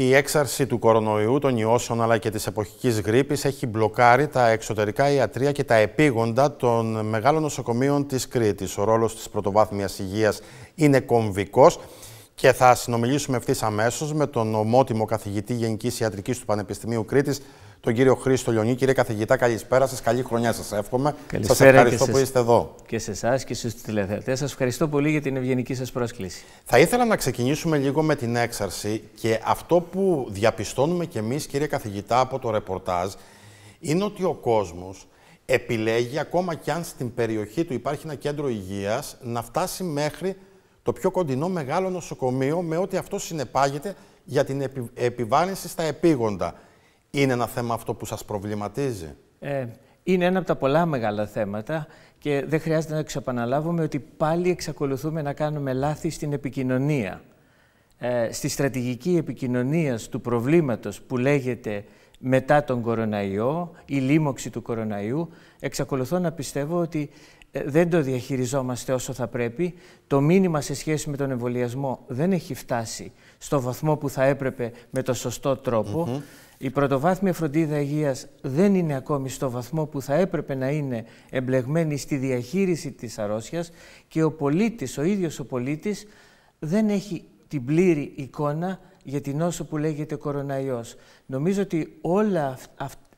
Η έξαρση του κορονοϊού, των ιώσεων αλλά και της εποχικής γρήπης έχει μπλοκάρει τα εξωτερικά ιατρία και τα επίγοντα των μεγάλων νοσοκομείων της Κρήτης. Ο ρόλος της πρωτοβάθμιας υγείας είναι κομβικός και θα συνομιλήσουμε ευθύς αμέσως με τον ομότιμο καθηγητή Γενικής Ιατρικής του Πανεπιστημίου Κρήτης, τον κύριο Χρήστο Λιονί. Κύριε καθηγητά, καλησπέρα σας. Καλή χρονιά σας εύχομαι. Σας ευχαριστώ που είστε εδώ. Και σε εσάς και στους τηλεθεατές. Σας ευχαριστώ πολύ για την ευγενική σας πρόσκληση. Θα ήθελα να ξεκινήσουμε λίγο με την έξαρση και αυτό που διαπιστώνουμε κι εμείς, κύριε καθηγητά, από το ρεπορτάζ είναι ότι ο κόσμος επιλέγει, ακόμα κι αν στην περιοχή του υπάρχει ένα κέντρο υγείας, να φτάσει μέχρι το πιο κοντινό μεγάλο νοσοκομείο με ό,τι αυτό συνεπάγεται για την επιβάρυνση στα επίγοντα. Είναι ένα θέμα αυτό που σας προβληματίζει. Ε, είναι ένα από τα πολλά μεγάλα θέματα και δεν χρειάζεται να ξαπαναλάβουμε ότι πάλι εξακολουθούμε να κάνουμε λάθη στην επικοινωνία. Ε, στη στρατηγική επικοινωνίας του προβλήματος που λέγεται μετά τον κοροναϊό, η λίμωξη του κοροναϊού, εξακολουθώ να πιστεύω ότι ε, δεν το διαχειριζόμαστε όσο θα πρέπει. Το μήνυμα σε σχέση με τον εμβολιασμό δεν έχει φτάσει στο βαθμό που θα έπρεπε με το σωστό τρόπο. Η πρωτοβάθμια φροντίδα υγείας δεν είναι ακόμη στο βαθμό που θα έπρεπε να είναι εμπλεγμένη στη διαχείριση της αρρώσιας και ο πολίτης, ο ίδιος ο πολίτης, δεν έχει την πλήρη εικόνα για την όσο που λέγεται κοροναϊός. Νομίζω ότι όλα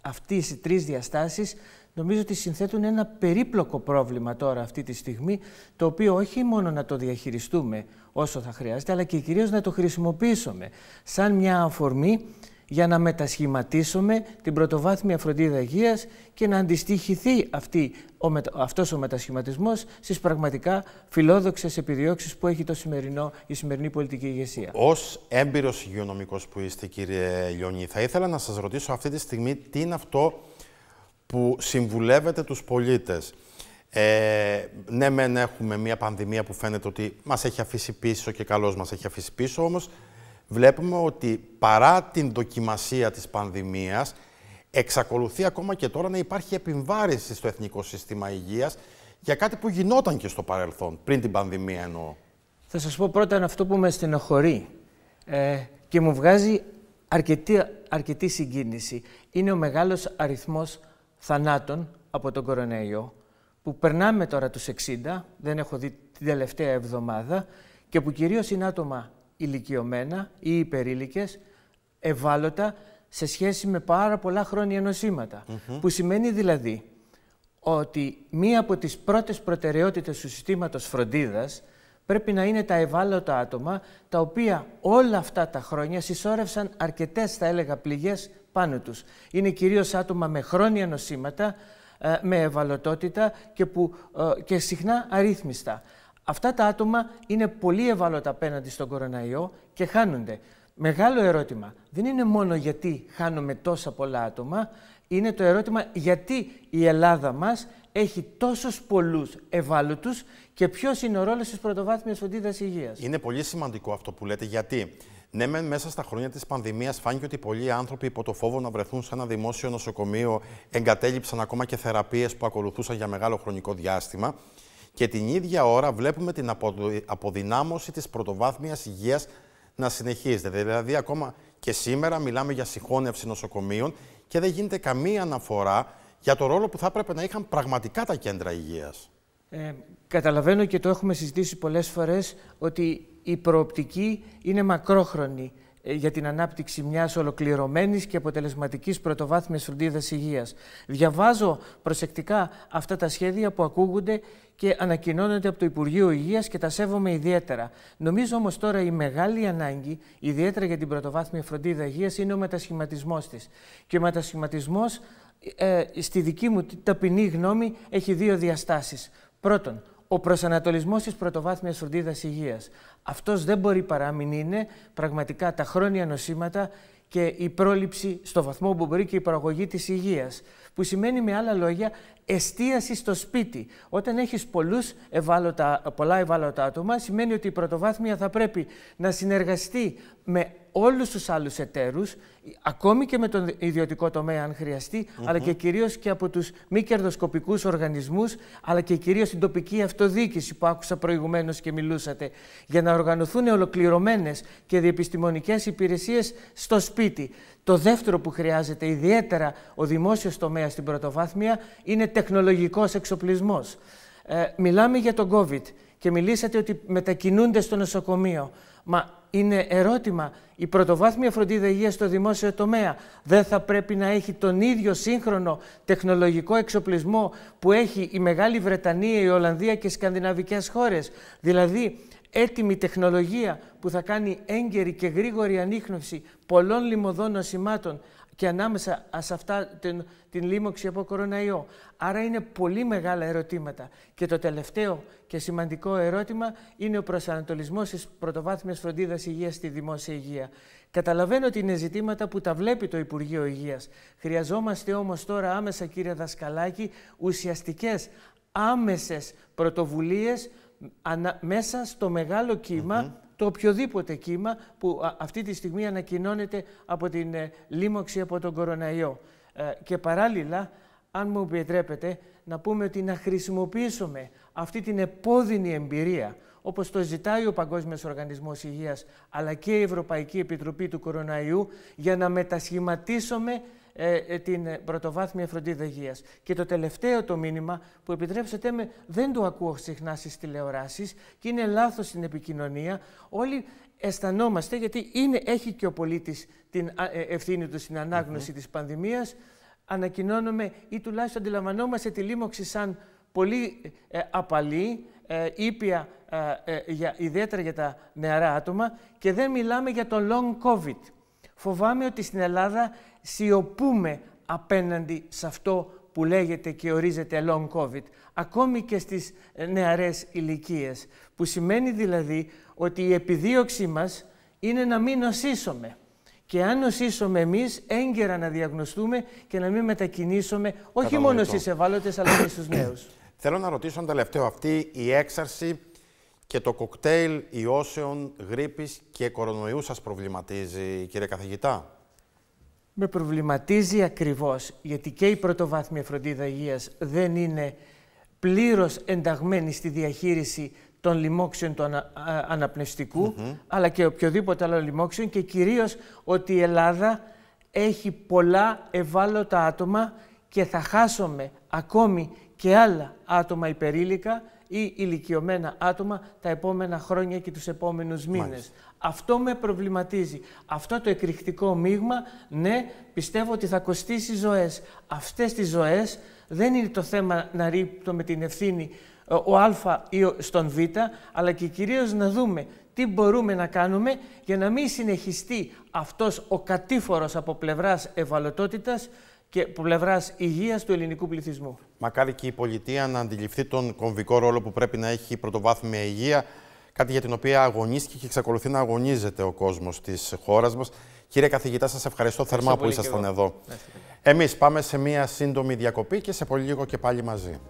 αυτές οι τρεις διαστάσεις νομίζω ότι συνθέτουν ένα περίπλοκο πρόβλημα τώρα αυτή τη στιγμή, το οποίο όχι μόνο να το διαχειριστούμε όσο θα χρειάζεται, αλλά και κυρίως να το χρησιμοποιήσουμε σαν μια αφορμή για να μετασχηματίσουμε την πρωτοβάθμια φροντίδα υγείας και να αντιστοιχηθεί αυτή, ο, αυτός ο μετασχηματισμός στις πραγματικά φιλόδοξες επιδιώξεις που έχει το σημερινό, η σημερινή πολιτική ηγεσία. Ως έμπειρος υγειονομικός που είστε κύριε Λιονί, θα ήθελα να σας ρωτήσω αυτή τη στιγμή τι είναι αυτό που συμβουλεύετε τους πολίτες. Ε, ναι, μεν έχουμε μια πανδημία που φαίνεται ότι μας έχει αφήσει πίσω και καλώς μας έχει αφήσει πίσω, όμως βλέπουμε ότι παρά την δοκιμασία της πανδημίας, εξακολουθεί ακόμα και τώρα να υπάρχει επιβάρηση στο εθνικό σύστημα υγείας για κάτι που γινόταν και στο παρελθόν, πριν την πανδημία εννοώ. Θα σας πω πρώτα αυτό που με στενοχωρεί ε, και μου βγάζει αρκετή, αρκετή συγκίνηση. Είναι ο μεγάλος αριθμός θανάτων από τον κοροναϊό, που περνάμε τώρα τους 60, δεν έχω δει την τελευταία εβδομάδα, και που κυρίως είναι άτομα ηλικιωμένα ή υπερήλικες, ευάλωτα σε σχέση με πάρα πολλά χρόνια νοσήματα. Που σημαίνει δηλαδή ότι μία από τις πρώτες προτεραιότητες του συστήματος φροντίδας πρέπει να είναι τα ευάλωτα άτομα, τα οποία όλα αυτά τα χρόνια συσσόρευσαν αρκετές, θα έλεγα, πληγές πάνω τους. Είναι κυρίως άτομα με χρόνια νοσήματα, ε, με ευαλωτότητα και, που, ε, και συχνά αρρύθμιστα. Αυτά τα άτομα είναι πολύ ευάλωτα απέναντι στον κοροναϊό και χάνονται. Μεγάλο ερώτημα δεν είναι μόνο γιατί χάνουμε τόσα πολλά άτομα, είναι το ερώτημα γιατί η Ελλάδα μας έχει τόσους πολλούς ευάλωτους και ποιος είναι ο ρόλος της πρωτοβάθμιας φροντίδας υγείας. Είναι πολύ σημαντικό αυτό που λέτε γιατί ναι, μέσα στα χρόνια της πανδημίας φάνηκε ότι πολλοί άνθρωποι υπό το φόβο να βρεθούν σε ένα δημόσιο νοσοκομείο εγκατέλειψαν ακόμα και θεραπείες που ακολουθούσαν για μεγάλο χρονικό διάστημα και την ίδια ώρα βλέπουμε την αποδυνάμωση της πρωτοβάθμιας υγείας να συνεχίζεται. Δηλαδή, ακόμα και σήμερα μιλάμε για συγχώνευση νοσοκομείων και δεν γίνεται καμία αναφορά για το ρόλο που θα έπρεπε να είχαν πραγματικά τα κέντρα υγείας. Ε, καταλαβαίνω και το έχουμε συζητήσει πολλές φορές ότι η προοπτική είναι μακρόχρονη. Ε, για την ανάπτυξη μιας ολοκληρωμένης και αποτελεσματικής πρωτοβάθμιας φροντίδας υγείας. Διαβάζω προσεκτικά αυτά τα σχέδια που ακούγονται και ανακοινώνονται από το Υπουργείο Υγείας και τα σέβομαι ιδιαίτερα. Νομίζω όμως τώρα η μεγάλη ανάγκη, ιδιαίτερα για την πρωτοβάθμια φροντίδα υγείας, είναι ο μετασχηματισμός της. Και ο μετασχηματισμός, ε, ε, στη δική μου ταπεινή γνώμη, έχει δύο διαστάσεις. Πρώτον, ο προσανατολισμός της πρωτοβάθμιας φροντίδας υγείας. Αυτός δεν μπορεί παρά μην είναι πραγματικά τα χρόνια νοσήματα και η πρόληψη στο βαθμό που μπορεί και η παραγωγή της υγείας, Που σημαίνει με άλλα λόγια εστίαση στο σπίτι. Όταν έχεις πολλά ευάλωτα άτομα σημαίνει ότι η πρωτοβάθμια θα πρέπει να συνεργαστεί με όλους τους άλλους εταίρους, ακόμη και με τον ιδιωτικό τομέα αν χρειαστεί, αλλά και κυρίως και από τους μη κερδοσκοπικούς οργανισμούς, αλλά και κυρίως την τοπική αυτοδιοίκηση που άκουσα προηγουμένως και μιλούσατε, για να οργανωθούν ολοκληρωμένες και διεπιστημονικές υπηρεσίες στο σπίτι. Το δεύτερο που χρειάζεται ιδιαίτερα ο δημόσιος τομέας στην πρωτοβάθμια είναι τεχνολογικός εξοπλισμός. Ε, μιλάμε για τον COVID και μιλήσατε ότι μετακινούνται στο νοσοκομείο. Μα είναι ερώτημα, η πρωτοβάθμια φροντίδα υγείας στο δημόσιο τομέα δεν θα πρέπει να έχει τον ίδιο σύγχρονο τεχνολογικό εξοπλισμό που έχει η Μεγάλη Βρετανία, η Ολλανδία και οι σκανδιναβικές χώρες. Δηλαδή, έτοιμη τεχνολογία που θα κάνει έγκαιρη και γρήγορη ανείχνευση πολλών λιμωδών νοσημάτων και ανάμεσα σε αυτά την, την λίμωξη από κοροναϊό. Άρα είναι πολύ μεγάλα ερωτήματα. Και το τελευταίο και σημαντικό ερώτημα είναι ο προσανατολισμός της πρωτοβάθμιας φροντίδας υγείας στη δημόσια υγεία. Καταλαβαίνω ότι είναι ζητήματα που τα βλέπει το Υπουργείο Υγείας. Χρειαζόμαστε όμως τώρα άμεσα, κύριε Δασκαλάκη, ουσιαστικές άμεσες πρωτοβουλίες μέσα στο μεγάλο κύμα, το οποιοδήποτε κύμα που αυτή τη στιγμή ανακοινώνεται από την ε, λίμωξη από τον κοροναϊό. Ε, και παράλληλα, αν μου επιτρέπετε, να πούμε ότι να χρησιμοποιήσουμε αυτή την επώδυνη εμπειρία, όπως το ζητάει ο Παγκόσμιος Οργανισμός Υγείας, αλλά και η Ευρωπαϊκή Επιτροπή του Κοροναϊού, για να μετασχηματίσουμε ε, ε, την ε, πρωτοβάθμια φροντίδα υγείας. Και το τελευταίο το μήνυμα που επιτρέψετε με δεν το ακούω συχνά στις τηλεοράσεις και είναι λάθος στην επικοινωνία. Όλοι αισθανόμαστε, γιατί είναι, έχει και ο πολίτης την ευθύνη του στην ανάγνωση mm -hmm. της πανδημίας, ανακοινώνουμε ή τουλάχιστον αντιλαμβανόμαστε τη λίμωξη σαν πολύ απαλή, ήπια, για, ιδιαίτερα για τα νεαρά άτομα και δεν μιλάμε για το long COVID. Φοβάμαι ότι στην Ελλάδα σιωπούμε απέναντι σε αυτό που λέγεται και ορίζεται long COVID, ακόμη και στις ε, νεαρές ηλικίες, που σημαίνει δηλαδή ότι η επιδίωξή μας είναι να μην νοσήσουμε. Και αν νοσήσουμε εμείς, έγκαιρα να διαγνωστούμε και να μην μετακινήσουμε όχι μόνο στις ευάλωτες, αλλά και στους νέους. Θέλω να ρωτήσω τον τελευταίο αυτή η έξαρση και το κοκτέιλ ιώσεων, γρήπης και κορονοϊού σας προβληματίζει, κύριε καθηγητά. Με προβληματίζει ακριβώς, γιατί και η πρωτοβάθμια φροντίδα υγείας δεν είναι πλήρως ενταγμένη στη διαχείριση των λοιμόξεων του αναπνευστικού, αλλά και οποιοδήποτε άλλο λοιμόξεων και κυρίως ότι η Ελλάδα έχει πολλά ευάλωτα άτομα και θα χάσουμε ακόμη και άλλα άτομα υπερήλικα ή ηλικιωμένα άτομα τα επόμενα χρόνια και τους επόμενους μήνες. Αυτό με προβληματίζει. Αυτό το εκρηκτικό μείγμα, ναι, πιστεύω ότι θα κοστίσει ζωές. Αυτές τις ζωές δεν είναι το θέμα να ρίπτω με την ευθύνη ε, ο Α ή στον Β, αλλά και κυρίως να δούμε τι μπορούμε να κάνουμε για να μην συνεχιστεί αυτός ο κατήφορος από πλευράς ευαλωτότητας και από πλευράς υγείας του ελληνικού πληθυσμού. Μακάρι και η πολιτεία να αντιληφθεί τον κομβικό ρόλο που πρέπει να έχει η πρωτοβάθμια υγεία, κάτι για την οποία αγωνίστηκε και εξακολουθεί να αγωνίζεται ο κόσμος της χώρας μας. Κύριε καθηγητά, σας ευχαριστώ, ευχαριστώ θερμά που ήσασταν εδώ. Εμείς πάμε σε μία σύντομη διακοπή και σε πολύ λίγο και πάλι μαζί.